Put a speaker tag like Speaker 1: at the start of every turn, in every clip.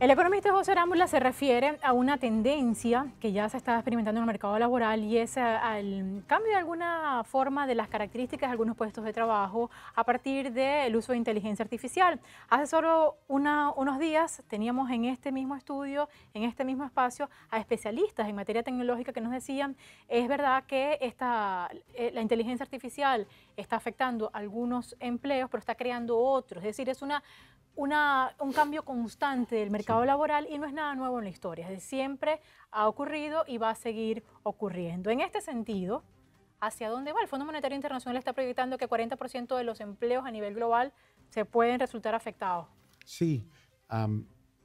Speaker 1: El economista José Arámbula se refiere a una tendencia que ya se está experimentando en el mercado laboral y es eh, al cambio de alguna forma de las características de algunos puestos de trabajo a partir del uso de inteligencia artificial. Hace solo unos días teníamos en este mismo estudio, en este mismo espacio, a especialistas en materia tecnológica que nos decían, es verdad que esta, eh, la inteligencia artificial está afectando algunos empleos, pero está creando otros. Es decir, es una un cambio constante del mercado laboral y no es nada nuevo en la historia, siempre ha ocurrido y va a seguir ocurriendo. En este sentido, ¿hacia dónde va? El Fondo Monetario Internacional está proyectando que 40% de los empleos a nivel global se pueden resultar afectados.
Speaker 2: Sí,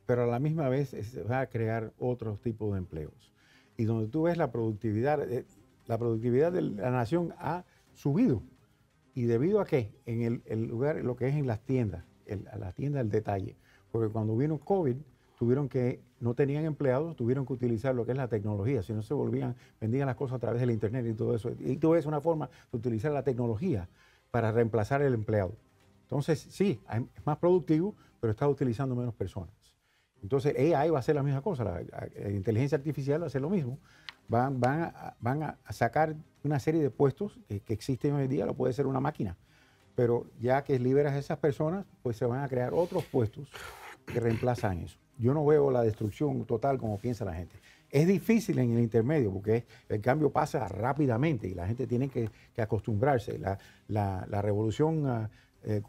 Speaker 2: pero a la misma vez se va a crear otros tipos de empleos. Y donde tú ves la productividad, eh, la productividad de la nación ha subido. ¿Y debido a qué? En el lugar, lo que es en las tiendas a la tienda del detalle. Porque cuando vino COVID, tuvieron que, no tenían empleados, tuvieron que utilizar lo que es la tecnología, si no se volvían, vendían las cosas a través del Internet y todo eso. Y todo es una forma de utilizar la tecnología para reemplazar el empleado. Entonces, sí, es más productivo, pero está utilizando menos personas. Entonces, AI va a hacer la misma cosa, la, inteligencia artificial va a hacer lo mismo. Van, van, a, van a sacar una serie de puestos que, que existen hoy en día, lo puede ser una máquina. Pero ya que liberas a esas personas, pues se van a crear otros puestos que reemplazan eso. Yo no veo la destrucción total como piensa la gente. Es difícil en el intermedio porque el cambio pasa rápidamente y la gente tiene que, acostumbrarse. La, revolución ah, eh,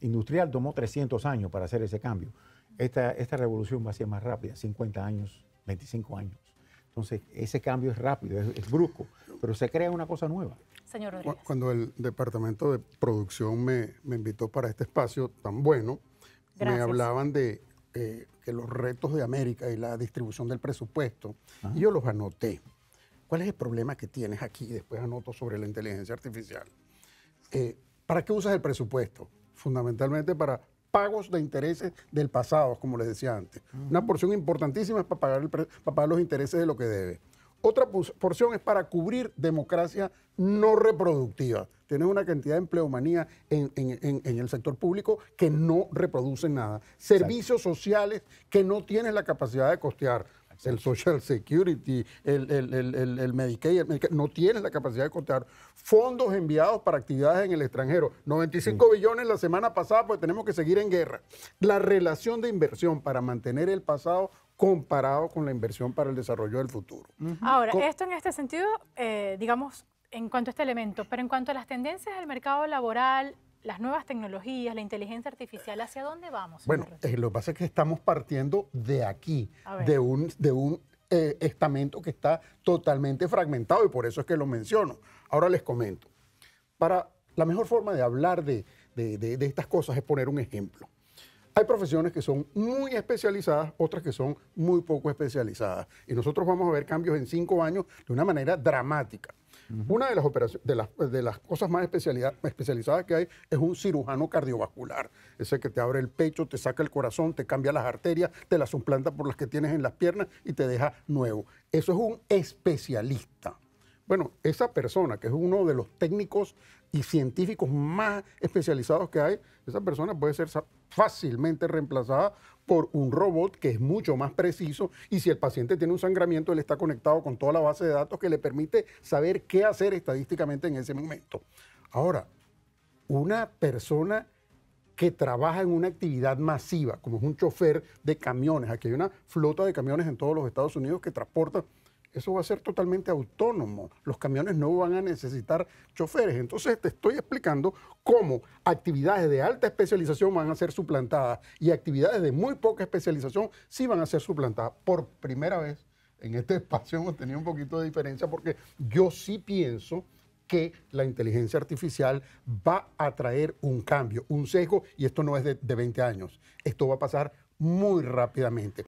Speaker 2: industrial tomó 300 años para hacer ese cambio. Esta, esta revolución va a ser más rápida, 50 años, 25 años. Entonces, ese cambio
Speaker 3: es rápido, es, brusco, pero se crea una cosa nueva. Señor Rodríguez. Cuando el departamento de producción me, invitó para este espacio tan bueno,
Speaker 1: me hablaban
Speaker 3: de eh, que los retos de América y la distribución del presupuesto, ah. yo los anoté. ¿Cuál es el problema que tienes aquí? Después anoto sobre la inteligencia artificial. Eh, ¿Para qué usas el presupuesto? Fundamentalmente para pagos de intereses del pasado, como les decía antes. Una porción importantísima es para pagar, los intereses de lo que debe. Otra porción es para cubrir democracia no reproductiva. Tienes una cantidad de empleomanía en, el sector público que no reproduce nada. Servicios sociales que no tienes la capacidad de costear el Social Security, el, el, el, Medicaid, no tienes la capacidad de contar fondos enviados para actividades en el extranjero. 95 billones la semana pasada, porque tenemos que seguir en guerra. La relación de inversión para mantener el pasado comparado con la inversión para el desarrollo del futuro. Ahora,
Speaker 1: esto en este sentido, eh, digamos, en cuanto a este elemento, pero en cuanto a las tendencias del mercado laboral, las nuevas tecnologías, la inteligencia artificial, ¿hacia dónde vamos?
Speaker 3: Bueno, eh, lo que pasa es que estamos partiendo de aquí, de un, de un eh, estamento que está totalmente fragmentado y por eso es que lo menciono. Ahora les comento. Para la mejor forma de hablar de estas cosas es poner un ejemplo. Hay profesiones que son muy especializadas, otras que son muy poco especializadas. Y nosotros vamos a ver cambios en cinco años de una manera dramática. Una de las, operaciones, de las, de las cosas más especializadas que hay es un cirujano cardiovascular, ese que te abre el pecho, te saca el corazón, te cambia las arterias, te las suplanta por las que tienes en las piernas y te deja nuevo. Eso es un especialista. Bueno, esa persona, que es uno de los técnicos y científicos más especializados que hay, esa persona puede ser fácilmente reemplazada por un robot que es mucho más preciso y si el paciente tiene un sangramiento, él está conectado con toda la base de datos que le permite saber qué hacer estadísticamente en ese momento. Ahora, una persona que trabaja en una actividad masiva, como es un chofer de camiones, aquí hay una flota de camiones en todos los Estados Unidos que transportan eso va a ser totalmente autónomo. Los camiones no van a necesitar choferes. Entonces te estoy explicando cómo actividades de alta especialización van a ser suplantadas y actividades de muy poca especialización sí van a ser suplantadas. Por primera vez en este espacio hemos tenido un poquito de diferencia porque yo sí pienso que la inteligencia artificial va a traer un cambio, un sesgo, y esto no es de, de 20 años, esto va a pasar muy rápidamente.